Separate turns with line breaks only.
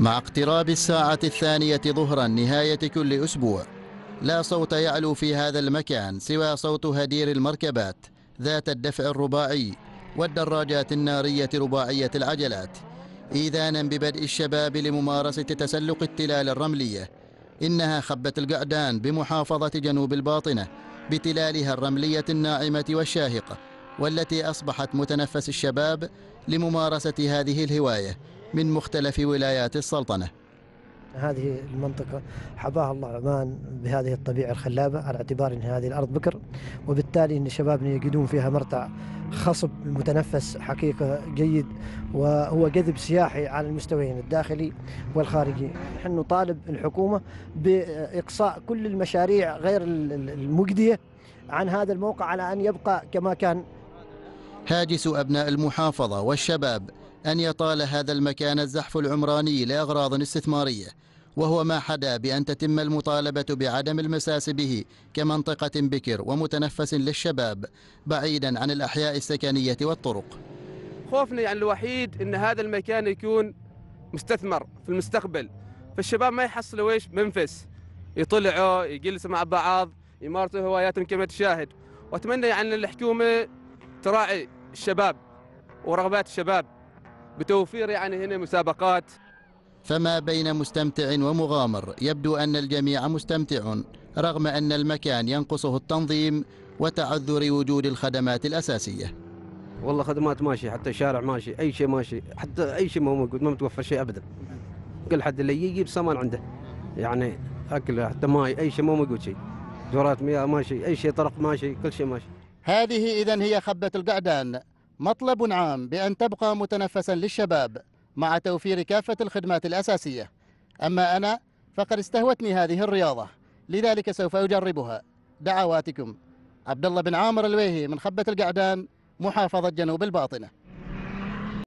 مع اقتراب الساعة الثانية ظهرا نهاية كل أسبوع لا صوت يعلو في هذا المكان سوى صوت هدير المركبات ذات الدفع الرباعي والدراجات النارية رباعية العجلات إيذانا ببدء الشباب لممارسة تسلق التلال الرملية إنها خبة القعدان بمحافظة جنوب الباطنة بتلالها الرملية الناعمة والشاهقة والتي أصبحت متنفس الشباب لممارسة هذه الهواية من مختلف ولايات السلطنة
هذه المنطقة حباها الله عمان بهذه الطبيعة الخلابة على اعتبار أن هذه الأرض بكر وبالتالي أن شبابنا يجدون فيها مرتع خصب متنفس حقيقة جيد وهو جذب سياحي على المستويين الداخلي والخارجي نحن نطالب الحكومة بإقصاء كل المشاريع غير المجدية عن
هذا الموقع على أن يبقى كما كان هاجس أبناء المحافظة والشباب أن يطال هذا المكان الزحف العمراني لأغراض استثمارية وهو ما حدا بأن تتم المطالبة بعدم المساس به كمنطقة بكر ومتنفس للشباب بعيدا عن الأحياء السكنية والطرق
خوفنا يعني الوحيد أن هذا المكان يكون مستثمر في المستقبل فالشباب ما يحصلوا ايش منفس يطلعوا يجلسوا مع بعض يمارسوا هواياتهم كما تشاهد واتمنى يعني الحكومه تراعي الشباب ورغبات الشباب بتوفير يعني هنا مسابقات
فما بين مستمتع ومغامر يبدو أن الجميع مستمتع رغم أن المكان ينقصه التنظيم وتعذر وجود الخدمات الأساسية والله خدمات ماشي حتى الشارع ماشي
أي شيء ماشي حتى أي شيء ما هو موجود ما متوفر شيء أبدا كل حد اللي يجيب سمان عنده يعني أكل حتى ماي أي شيء ما هو موجود شيء دورات مياه ماشي أي شيء طرق ماشي
كل شيء ماشي هذه إذا هي خبة القعدان مطلب عام بأن تبقى متنفسا للشباب مع توفير كافة الخدمات الأساسية أما أنا فقد استهوتني هذه الرياضة لذلك سوف أجربها دعواتكم عبد الله بن عامر الويهي من خبة القعدان محافظة جنوب الباطنة